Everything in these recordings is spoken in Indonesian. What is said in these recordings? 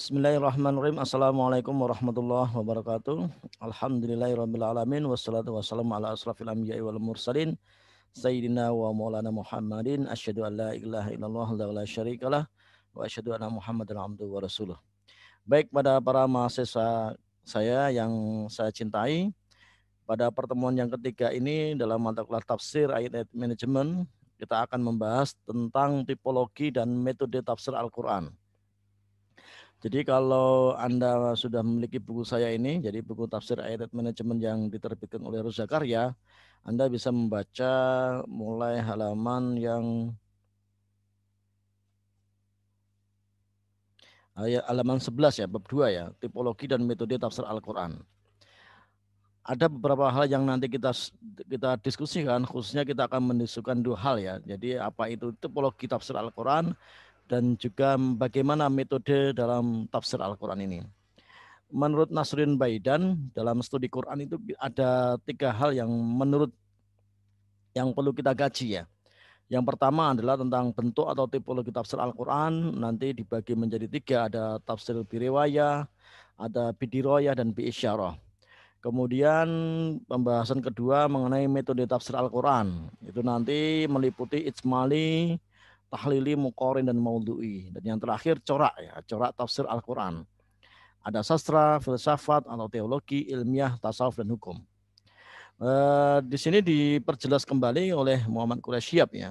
Bismillahirrahmanirrahim. Assalamualaikum warahmatullahi wabarakatuh. Alhamdulillahirrahmanirrahim. Wassalatu wassalamu ala asrafil anbiya'i wal mursalin. Sayyidina wa maulana Muhammadin. Asyadu an la ilaha illallah wa la syarikalah. Wa asyadu anna Muhammadan abdu wa rasuluh. Baik pada para mahasiswa saya yang saya cintai. Pada pertemuan yang ketiga ini dalam mata kuliah tafsir ayat-ayat manajemen. Kita akan membahas tentang tipologi dan metode tafsir Al-Quran jadi kalau Anda sudah memiliki buku saya ini, jadi buku tafsir ayat manajemen yang diterbitkan oleh Rus Zakaria, Anda bisa membaca mulai halaman yang ayat halaman 11 ya, bab 2 ya, tipologi dan metode tafsir Al-Qur'an. Ada beberapa hal yang nanti kita kita diskusikan, khususnya kita akan mendiskusikan dua hal ya. Jadi apa itu tipologi tafsir Al-Qur'an dan juga bagaimana metode dalam tafsir Al-Quran ini. Menurut Nasrin Baidan, dalam studi Quran itu ada tiga hal yang menurut yang perlu kita gaji ya. Yang pertama adalah tentang bentuk atau tipologi tafsir Al-Quran, nanti dibagi menjadi tiga, ada tafsir biriwaya, ada bidiroya, dan biisyarah. Kemudian pembahasan kedua mengenai metode tafsir Al-Quran. Itu nanti meliputi ijmali, tahlili, mukorin, dan maudhu'i. Dan yang terakhir corak ya, corak tafsir Al-Quran. Ada sastra, filsafat, atau teologi, ilmiah, tasawuf, dan hukum. E, di sini diperjelas kembali oleh Muhammad Quraisyab ya.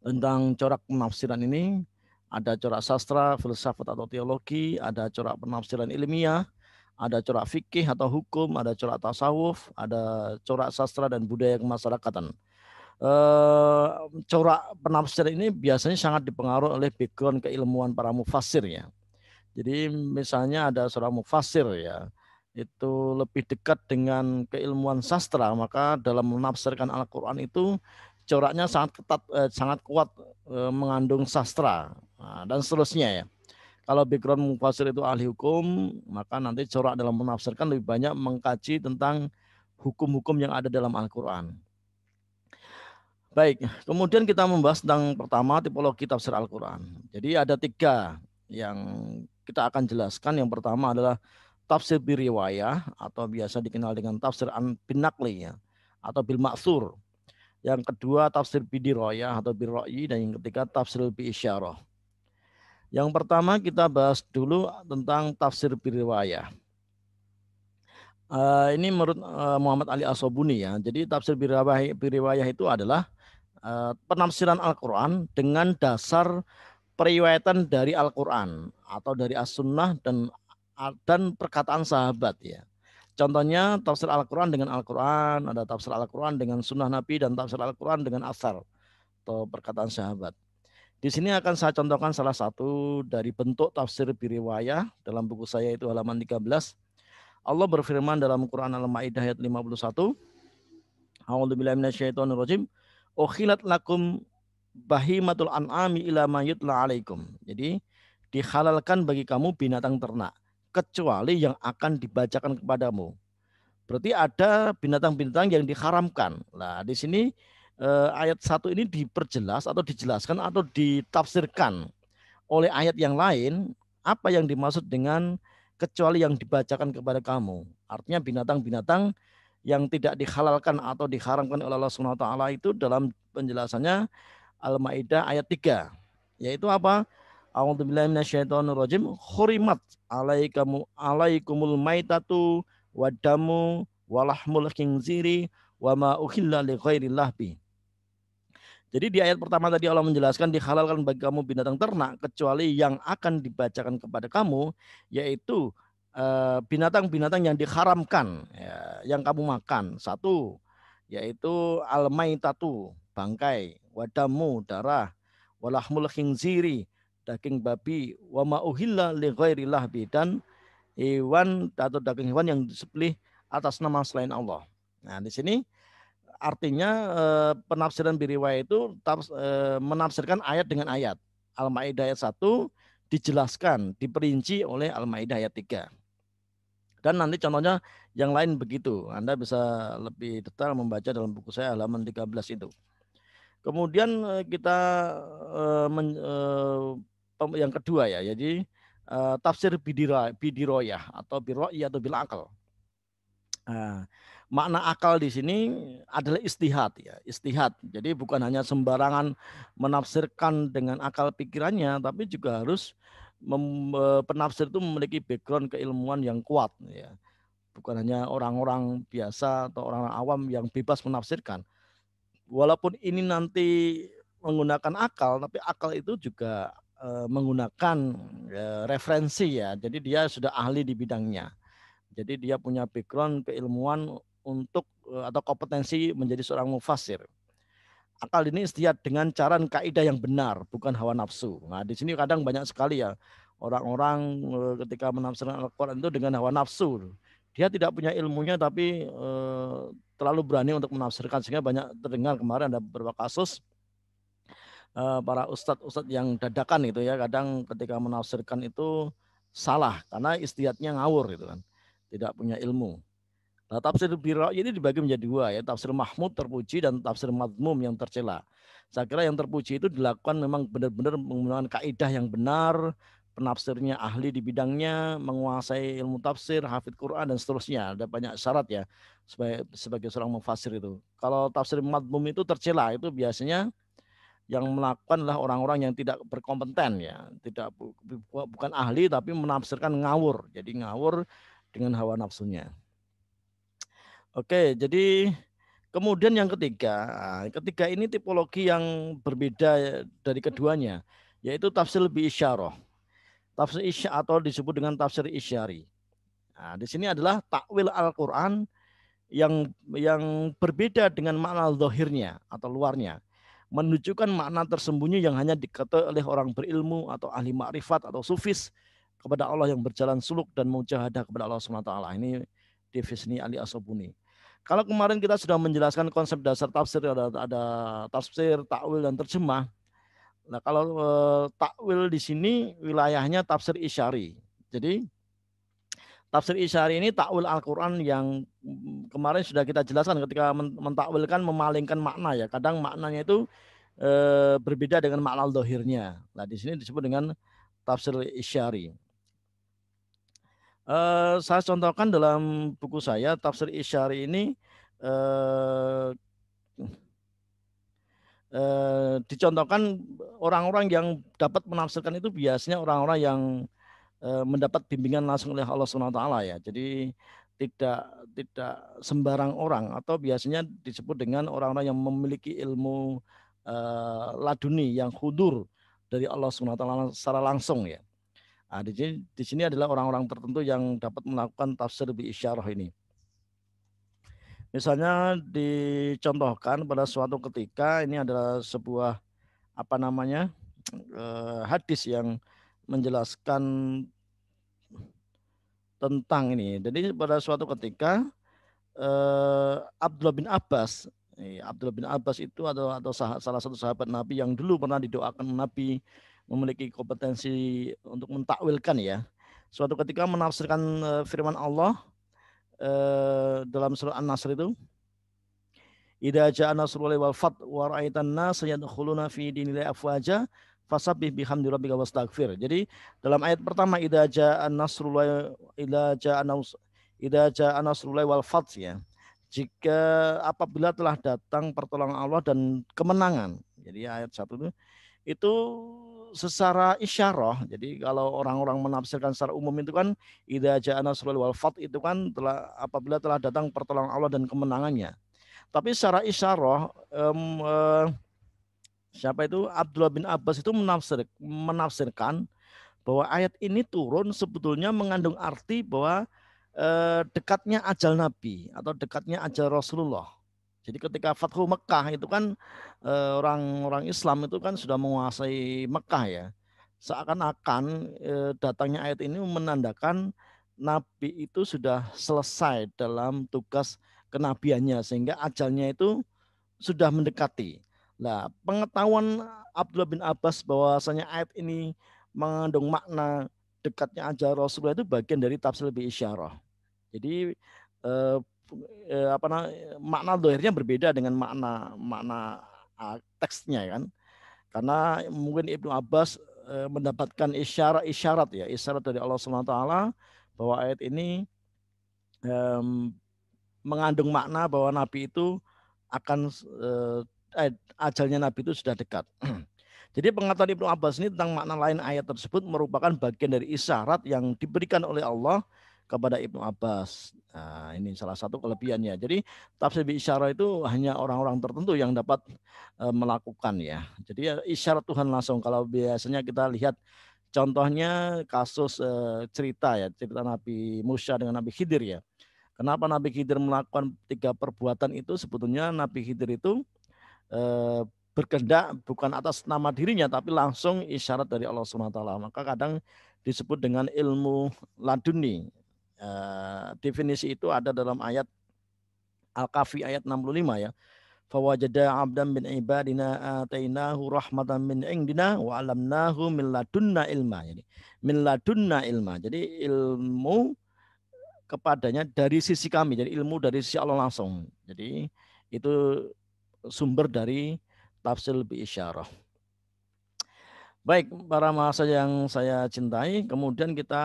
Tentang corak penafsiran ini, ada corak sastra, filsafat atau teologi, ada corak penafsiran ilmiah, ada corak fikih atau hukum, ada corak tasawuf, ada corak sastra dan budaya kemasyarakatan eh, corak penafsir ini biasanya sangat dipengaruhi oleh background keilmuan para mufasir ya. Jadi misalnya ada seorang mufasir ya, itu lebih dekat dengan keilmuan sastra, maka dalam menafsirkan Al-Qur'an itu coraknya sangat ketat eh, sangat kuat eh, mengandung sastra nah, dan seterusnya ya. Kalau background mufasir itu ahli hukum, maka nanti corak dalam menafsirkan lebih banyak mengkaji tentang hukum-hukum yang ada dalam Al-Qur'an. Baik, kemudian kita membahas tentang pertama tipologi tafsir Al-Quran. Jadi ada tiga yang kita akan jelaskan. Yang pertama adalah tafsir biriwayah atau biasa dikenal dengan tafsir binakli ya, atau bil maksur. Yang kedua tafsir bidiroyah atau biroyi dan yang ketiga tafsir bi isyarah. Yang pertama kita bahas dulu tentang tafsir biriwayah. Uh, ini menurut eh, Muhammad Ali Asobuni ya. Jadi tafsir biriwayah, biriwayah itu adalah Eh, penafsiran Al-Quran dengan dasar periwayatan dari Al-Quran atau dari As-Sunnah dan dan perkataan sahabat ya. Contohnya tafsir Al-Quran dengan Al-Quran, ada tafsir Al-Quran dengan Sunnah Nabi dan tafsir Al-Quran dengan asar atau perkataan sahabat. Di sini akan saya contohkan salah satu dari bentuk tafsir biriwayah dalam buku saya itu halaman 13. Allah berfirman dalam Quran Al-Maidah ayat 51. A'udzu ukhilat lakum bahimatul an'ami ila ma Jadi dihalalkan bagi kamu binatang ternak kecuali yang akan dibacakan kepadamu. Berarti ada binatang-binatang yang diharamkan. Nah, di sini eh, ayat satu ini diperjelas atau dijelaskan atau ditafsirkan oleh ayat yang lain apa yang dimaksud dengan kecuali yang dibacakan kepada kamu. Artinya binatang-binatang yang tidak dihalalkan atau diharamkan oleh Allah Subhanahu wa taala itu dalam penjelasannya Al-Maidah ayat 3 yaitu apa? A'udzubillahi minasyaitonirrajim khurimat 'alaikum alaikumul maitatu wadamu walahmul khinziri wama uhilla li ghairillah bi. Jadi di ayat pertama tadi Allah menjelaskan dihalalkan bagi kamu binatang ternak kecuali yang akan dibacakan kepada kamu yaitu Eh, binatang-binatang yang diharamkan ya, yang kamu makan. Satu yaitu almai tatu bangkai, wadamu, darah, walahmul khinziri, daging babi, wa ma'uhilla li ghairillah dan hewan atau daging hewan yang disembelih atas nama selain Allah. Nah, di sini artinya eh, penafsiran biriwayat itu eh, menafsirkan ayat dengan ayat. Al-Maidah ayat 1 dijelaskan, diperinci oleh Al-Maidah ayat 3. Dan nanti contohnya yang lain begitu. Anda bisa lebih detail membaca dalam buku saya halaman 13 itu. Kemudian eh, kita eh, eh, yang kedua ya, jadi tafsir bidiroyah atau biroyah atau bil akal. Nah, makna akal di sini adalah istihad ya, istihad. Jadi bukan hanya sembarangan menafsirkan dengan akal pikirannya, tapi juga harus mem, e, penafsir itu memiliki background keilmuan yang kuat ya. Bukan hanya orang-orang biasa atau orang, orang awam yang bebas menafsirkan. Walaupun ini nanti menggunakan akal, tapi akal itu juga e, menggunakan e, referensi ya. Jadi dia sudah ahli di bidangnya. Jadi dia punya background keilmuan untuk atau kompetensi menjadi seorang mufasir akal ini istiad dengan cara kaidah yang benar, bukan hawa nafsu. Nah, di sini kadang banyak sekali ya orang-orang eh, ketika menafsirkan Al-Qur'an itu dengan hawa nafsu. Dia tidak punya ilmunya tapi eh, terlalu berani untuk menafsirkan sehingga banyak terdengar kemarin ada beberapa kasus eh, para ustadz-ustadz yang dadakan gitu ya, kadang ketika menafsirkan itu salah karena istiadnya ngawur gitu kan. Tidak punya ilmu. Nah, tafsir birra'yi ini dibagi menjadi dua ya, tafsir mahmud terpuji dan tafsir madmum yang tercela. Saya kira yang terpuji itu dilakukan memang benar-benar menggunakan kaidah yang benar, penafsirnya ahli di bidangnya, menguasai ilmu tafsir, hafid Quran dan seterusnya. Ada banyak syarat ya sebagai sebagai seorang mufasir itu. Kalau tafsir madmum itu tercela, itu biasanya yang melakukan adalah orang-orang yang tidak berkompeten ya, tidak bukan ahli tapi menafsirkan ngawur. Jadi ngawur dengan hawa nafsunya. Oke, jadi kemudian yang ketiga, ah, ketiga ini tipologi yang berbeda dari keduanya, yaitu tafsir lebih isyarah. Tafsir isya atau disebut dengan tafsir isyari. Nah, di sini adalah takwil Al-Qur'an yang yang berbeda dengan makna zahirnya atau luarnya menunjukkan makna tersembunyi yang hanya diketahui oleh orang berilmu atau ahli makrifat atau sufis kepada Allah yang berjalan suluk dan mujahadah kepada Allah SWT. Ini Defisni Ali Asobuni. Kalau kemarin kita sudah menjelaskan konsep dasar tafsir ada, ada tafsir, takwil dan terjemah. Nah, kalau e, takwil di sini wilayahnya tafsir isyari. Jadi tafsir isyari ini takwil Al-Qur'an yang mm, kemarin sudah kita jelaskan ketika mentakwilkan memalingkan makna ya. Kadang maknanya itu e, berbeda dengan makna dohirnya. Nah, di sini disebut dengan tafsir isyari. Eh, saya contohkan dalam buku saya Tafsir Isyari ini eh, eh, dicontohkan orang-orang yang dapat menafsirkan itu biasanya orang-orang yang eh, mendapat bimbingan langsung oleh Allah Subhanahu taala ya. Jadi tidak tidak sembarang orang atau biasanya disebut dengan orang-orang yang memiliki ilmu eh, laduni yang hudur dari Allah Subhanahu taala secara langsung ya. Nah, di, sini, di sini adalah orang-orang tertentu yang dapat melakukan tafsir bi isyarah ini. Misalnya dicontohkan pada suatu ketika ini adalah sebuah apa namanya eh, hadis yang menjelaskan tentang ini. Jadi pada suatu ketika eh, Abdullah bin Abbas eh, Abdullah bin Abbas itu atau atau salah satu sahabat Nabi yang dulu pernah didoakan Nabi memiliki kompetensi untuk mentakwilkan ya. Suatu ketika menafsirkan eh, firman Allah eh, dalam surah An-Nasr itu Ida ja'a an-nasrul wal fath wa ra'aitan nas yadkhuluna fi dinillahi afwaja fasabbih bihamdi rabbika wastaghfir. Jadi dalam ayat pertama ida ja'a nasrullahi idza ja'a idza ja'a nasrullahi wal fat ya. Jika apabila telah datang pertolongan Allah dan kemenangan. Jadi ayat satu itu itu secara isyarah. Jadi kalau orang-orang menafsirkan secara umum itu kan ida ja'a nasrul wal fat itu kan telah apabila telah datang pertolongan Allah dan kemenangannya. Tapi secara isyarah um, uh, siapa itu Abdullah bin Abbas itu menafsir, menafsirkan bahwa ayat ini turun sebetulnya mengandung arti bahwa eh, dekatnya ajal Nabi atau dekatnya ajal Rasulullah. Jadi ketika Fathu Mekah itu kan orang-orang Islam itu kan sudah menguasai Mekah ya. Seakan-akan datangnya ayat ini menandakan Nabi itu sudah selesai dalam tugas kenabiannya sehingga ajalnya itu sudah mendekati. Nah, pengetahuan Abdullah bin Abbas bahwasanya ayat ini mengandung makna dekatnya ajal Rasulullah itu bagian dari tafsir lebih isyarah. Jadi eh, eh, apa makna dohirnya berbeda dengan makna makna teksnya ya kan karena mungkin Ibnu Abbas eh, mendapatkan isyarat isyarat ya isyarat dari Allah Subhanahu taala bahwa ayat ini eh, mengandung makna bahwa nabi itu akan eh, eh ajalnya nabi itu sudah dekat. Jadi pengetahuan Ibnu Abbas ini tentang makna lain ayat tersebut merupakan bagian dari isyarat yang diberikan oleh Allah kepada Ibnu Abbas. Nah, ini salah satu kelebihannya. Jadi tafsir bi isyarah itu hanya orang-orang tertentu yang dapat e, melakukan ya. Jadi ya, isyarat Tuhan langsung. Kalau biasanya kita lihat contohnya kasus e, cerita ya, cerita Nabi Musa dengan Nabi Khidir ya. Kenapa Nabi Khidir melakukan tiga perbuatan itu sebetulnya Nabi Khidir itu e, berkehendak bukan atas nama dirinya tapi langsung isyarat dari Allah Subhanahu wa taala. Maka kadang disebut dengan ilmu laduni Eh, definisi itu ada dalam ayat Al-Kahfi ayat 65 ya. Fawajada abdan bin ibadina atainahu rahmatan min indina wa alamnahu min ladunna ilma. Jadi min ladunna ilma. Jadi ilmu kepadanya dari sisi kami. Jadi ilmu dari sisi Allah langsung. Jadi itu sumber dari tafsir bi isyarah. Baik, para mahasiswa yang saya cintai, kemudian kita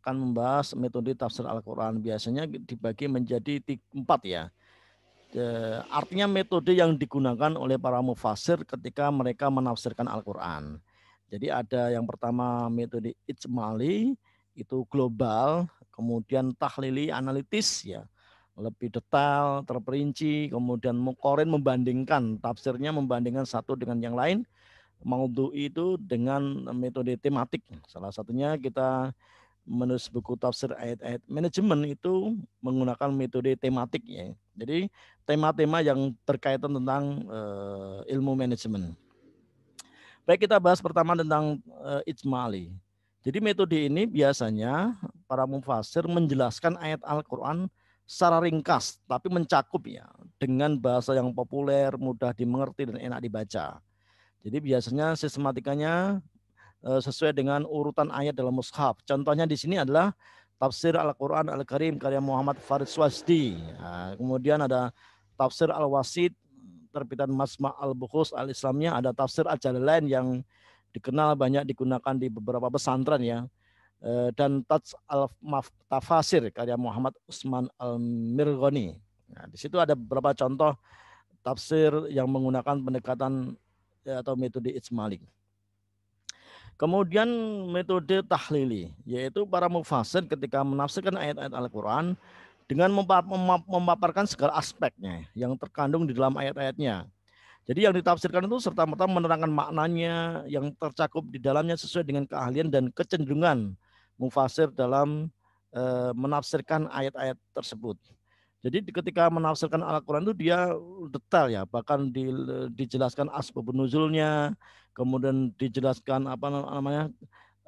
akan membahas metode tafsir Al-Quran. Biasanya dibagi menjadi empat ya. Artinya metode yang digunakan oleh para mufasir ketika mereka menafsirkan Al-Quran. Jadi ada yang pertama metode ijmali, itu global, kemudian tahlili analitis ya lebih detail, terperinci, kemudian mukorin membandingkan tafsirnya membandingkan satu dengan yang lain maudhu'i itu dengan metode tematik. Salah satunya kita menulis buku tafsir ayat-ayat manajemen itu menggunakan metode tematik ya. Jadi tema-tema yang terkaitan tentang uh, ilmu manajemen. Baik kita bahas pertama tentang uh, ijmali. Jadi metode ini biasanya para mufasir menjelaskan ayat Al-Qur'an secara ringkas tapi mencakup ya dengan bahasa yang populer, mudah dimengerti dan enak dibaca. Jadi biasanya sistematikanya eh, sesuai dengan urutan ayat dalam mushaf. Contohnya di sini adalah tafsir Al-Qur'an Al-Karim karya Muhammad Farid Swasti. Nah, kemudian ada tafsir Al-Wasid terbitan Masma Al-Bukhus Al-Islamnya, ada tafsir Al-Jalalain yang dikenal banyak digunakan di beberapa pesantren ya. Eh, dan Taj Al-Tafasir karya Muhammad Usman al mirgoni Nah, di situ ada beberapa contoh tafsir yang menggunakan pendekatan Eh, atau metode ijmali. Kemudian metode tahlili, yaitu para mufasir ketika menafsirkan ayat-ayat Al-Quran dengan memaparkan segala aspeknya yang terkandung di dalam ayat-ayatnya. Jadi yang ditafsirkan itu serta-merta menerangkan maknanya yang tercakup di dalamnya sesuai dengan keahlian dan kecenderungan mufasir dalam eh, menafsirkan ayat-ayat tersebut. Jadi ketika menafsirkan Al-Quran itu dia detail ya, bahkan di, dijelaskan asbab nuzulnya, kemudian dijelaskan apa namanya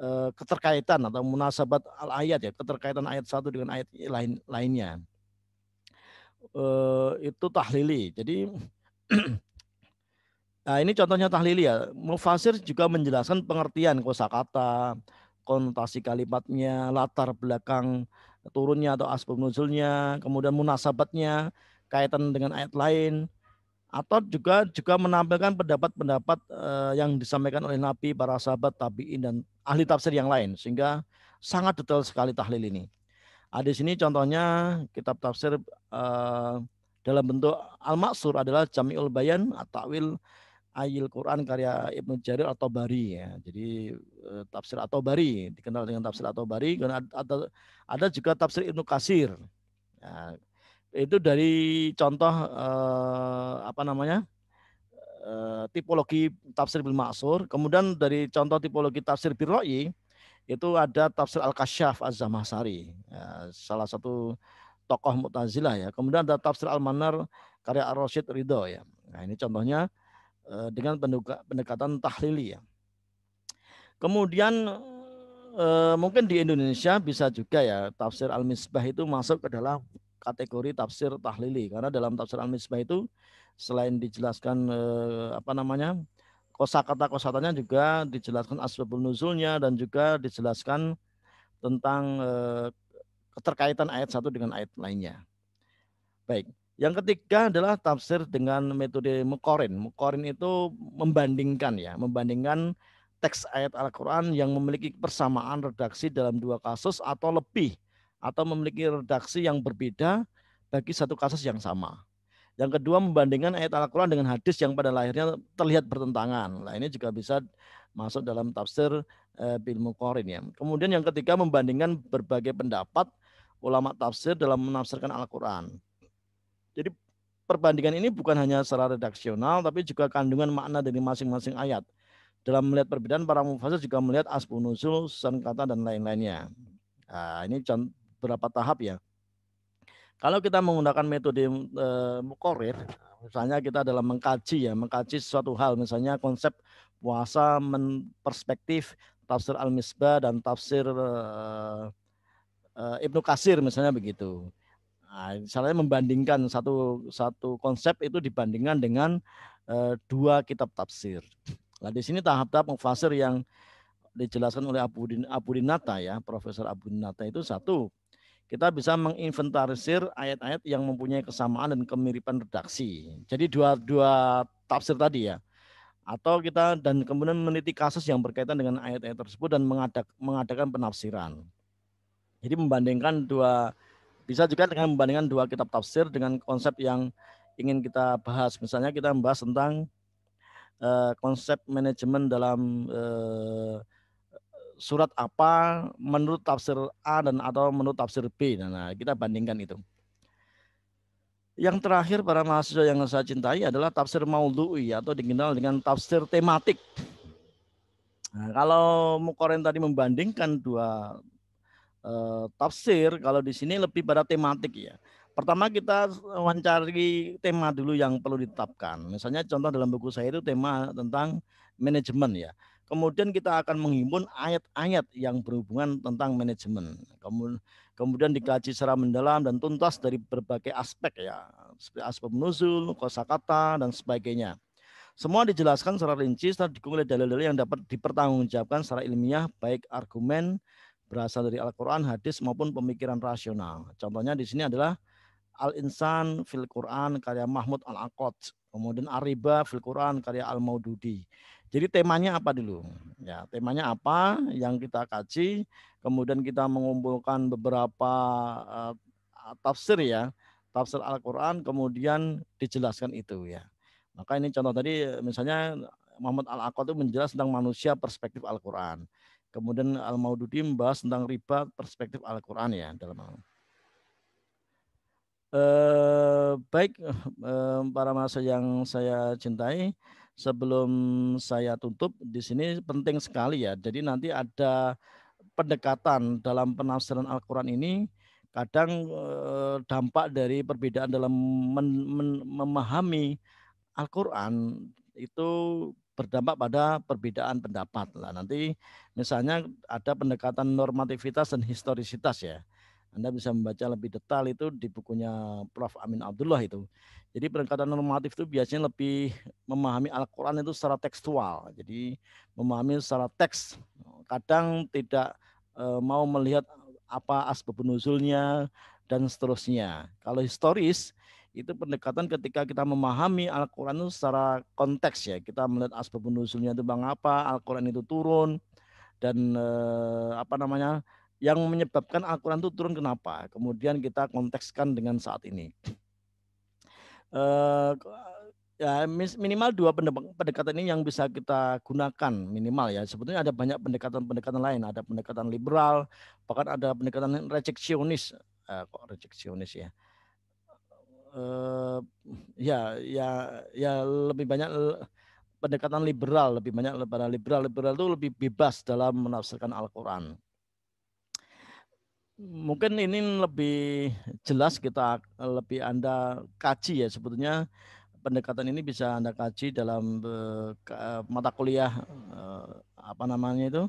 eh, keterkaitan atau munasabat al-ayat ya, keterkaitan ayat satu dengan ayat lain lainnya. Eh, itu tahlili. Jadi nah ini contohnya tahlili ya. Mufasir juga menjelaskan pengertian kosakata, konotasi kalimatnya, latar belakang turunnya atau asbab nuzulnya, kemudian munasabatnya, kaitan dengan ayat lain, atau juga juga menampilkan pendapat-pendapat eh, yang disampaikan oleh Nabi, para sahabat, tabiin dan ahli tafsir yang lain, sehingga sangat detail sekali tahlil ini. Ada ah, di sini contohnya kitab tafsir eh, dalam bentuk al-maksur adalah Jami'ul Bayan, At-Ta'wil, Ayil Quran karya Ibnu Jarir atau Bari ya. Jadi eh, tafsir atau Bari dikenal dengan tafsir atau Bari. Ada, ada juga tafsir Ibnu Kasir. Ya, itu dari contoh eh, apa namanya eh, tipologi tafsir bil maksur. Kemudian dari contoh tipologi tafsir Birroi ro'i itu ada tafsir al kasyaf az Zamahsari, ya, salah satu tokoh mutazilah ya. Kemudian ada tafsir al manar karya ar rasyid ridho ya. Nah ini contohnya Eh, dengan pendekatan tahlili ya. Kemudian eh, mungkin di Indonesia bisa juga ya tafsir Al-Misbah itu masuk ke dalam kategori tafsir tahlili karena dalam tafsir Al-Misbah itu selain dijelaskan eh, apa namanya kosakata kosakatanya juga dijelaskan asbabun nuzulnya dan juga dijelaskan tentang keterkaitan ayat satu dengan ayat lainnya. Baik. Yang ketiga adalah tafsir dengan metode mukorin. Mukorin itu membandingkan ya, membandingkan teks ayat Al-Quran yang memiliki persamaan redaksi dalam dua kasus atau lebih, atau memiliki redaksi yang berbeda bagi satu kasus yang sama. Yang kedua membandingkan ayat Al-Quran dengan hadis yang pada lahirnya terlihat bertentangan. Nah ini juga bisa masuk dalam tafsir eh, bil mukorin ya. Kemudian yang ketiga membandingkan berbagai pendapat ulama tafsir dalam menafsirkan Al-Quran jadi perbandingan ini bukan hanya secara redaksional tapi juga kandungan makna dari masing-masing ayat. Dalam melihat perbedaan para mufasir juga melihat asbun nuzul, susan kata dan lain-lainnya. Nah, ini berapa tahap ya. Kalau kita menggunakan metode e, eh, mukorir, misalnya kita dalam mengkaji ya, mengkaji suatu hal, misalnya konsep puasa perspektif tafsir Al-Misbah dan tafsir e, e, Ibnu Kasir misalnya begitu. Nah, misalnya membandingkan satu satu konsep itu dibandingkan dengan e, dua kitab tafsir. Nah, di sini tahap-tahap mufasir yang dijelaskan oleh Abu Din, Abu Dinata ya, Profesor Abu Dinata itu satu, kita bisa menginventarisir ayat-ayat yang mempunyai kesamaan dan kemiripan redaksi. Jadi dua dua tafsir tadi ya. Atau kita dan kemudian meneliti kasus yang berkaitan dengan ayat-ayat tersebut dan mengadak, mengadakan penafsiran. Jadi membandingkan dua bisa juga dengan membandingkan dua kitab tafsir dengan konsep yang ingin kita bahas. Misalnya kita membahas tentang uh, konsep manajemen dalam uh, surat apa menurut tafsir A dan atau menurut tafsir B. Nah, nah, kita bandingkan itu. Yang terakhir para mahasiswa yang saya cintai adalah tafsir maudhu'i atau dikenal dengan tafsir tematik. Nah, kalau Mukoren tadi membandingkan dua Eh, tafsir, kalau di sini lebih pada tematik ya. Pertama kita mencari tema dulu yang perlu ditetapkan. Misalnya contoh dalam buku saya itu tema tentang manajemen ya. Kemudian kita akan menghimpun ayat-ayat yang berhubungan tentang manajemen. Kemudian dikaji secara mendalam dan tuntas dari berbagai aspek ya, seperti aspek nuzul, kosakata dan sebagainya. Semua dijelaskan secara rinci secara dikumpulkan dalil-dalil yang dapat dipertanggungjawabkan secara ilmiah baik argumen berasal dari Al-Quran, hadis maupun pemikiran rasional. Contohnya di sini adalah Al-Insan fil Quran karya Mahmud Al-Aqad, kemudian Ariba fil Quran karya Al-Maududi. Jadi temanya apa dulu? Ya, temanya apa yang kita kaji, kemudian kita mengumpulkan beberapa uh, tafsir ya, tafsir Al-Qur'an kemudian dijelaskan itu ya. Maka ini contoh tadi misalnya Muhammad Al-Aqad itu menjelaskan tentang manusia perspektif Al-Qur'an. Kemudian Al-Maududi membahas tentang riba perspektif Al-Quran ya dalam hal. Eh, baik eh, para masa yang saya cintai, sebelum saya tutup di sini penting sekali ya. Jadi nanti ada pendekatan dalam penafsiran Al-Quran ini kadang eh, dampak dari perbedaan dalam memahami Al-Quran itu berdampak pada perbedaan pendapat lah. Nanti misalnya ada pendekatan normativitas dan historisitas ya. Anda bisa membaca lebih detail itu di bukunya Prof. Amin Abdullah itu. Jadi pendekatan normatif itu biasanya lebih memahami Al-Quran itu secara tekstual. Jadi memahami secara teks. Kadang tidak e, mau melihat apa asbab nuzulnya dan seterusnya. Kalau historis itu pendekatan ketika kita memahami Al-Quran itu secara konteks ya. Kita melihat asbab nusulnya itu bang apa, Al-Quran itu turun, dan eh, apa namanya yang menyebabkan Al-Quran itu turun kenapa. Kemudian kita kontekskan dengan saat ini. Eh, ya minimal dua pendekatan ini yang bisa kita gunakan minimal ya sebetulnya ada banyak pendekatan-pendekatan lain ada pendekatan liberal bahkan ada pendekatan rejeksionis eh, kok rejeksionis ya uh, ya ya ya lebih banyak pendekatan liberal lebih banyak pada liberal liberal itu lebih bebas dalam menafsirkan Al-Qur'an. Mungkin ini lebih jelas kita lebih Anda kaji ya sebetulnya pendekatan ini bisa Anda kaji dalam uh, mata kuliah uh, apa namanya itu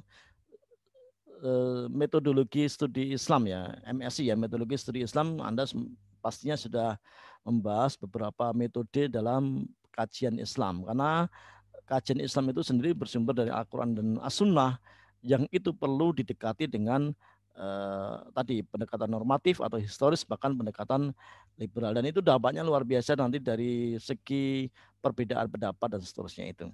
metodologi studi Islam ya, MSI ya, metodologi studi Islam Anda pastinya sudah membahas beberapa metode dalam kajian Islam karena kajian Islam itu sendiri bersumber dari Al-Qur'an dan As-Sunnah yang itu perlu didekati dengan eh, tadi pendekatan normatif atau historis bahkan pendekatan liberal dan itu dampaknya luar biasa nanti dari segi perbedaan pendapat dan seterusnya itu.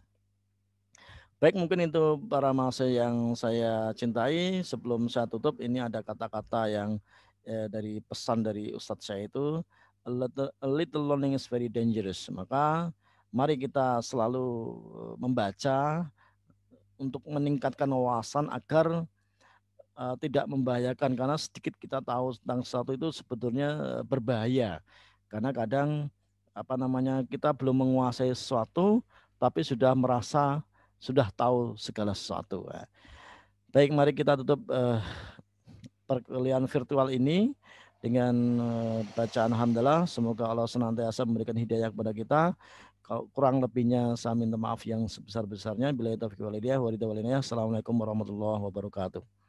Baik mungkin itu para mahasiswa yang saya cintai. Sebelum saya tutup ini ada kata-kata yang eh, dari pesan dari Ustadz saya itu a little, a little learning is very dangerous. Maka mari kita selalu eh, membaca untuk meningkatkan wawasan agar uh, tidak membahayakan karena sedikit kita tahu tentang sesuatu itu sebetulnya eh, berbahaya. Karena kadang apa namanya kita belum menguasai sesuatu tapi sudah merasa sudah tahu segala sesuatu. Baik, mari kita tutup uh, perkuliahan virtual ini dengan eh, bacaan Alhamdulillah, semoga Allah senantiasa memberikan hidayah kepada kita kurang lebihnya saya minta maaf yang sebesar-besarnya bila taufiq walidiyah Assalamualaikum warahmatullahi wabarakatuh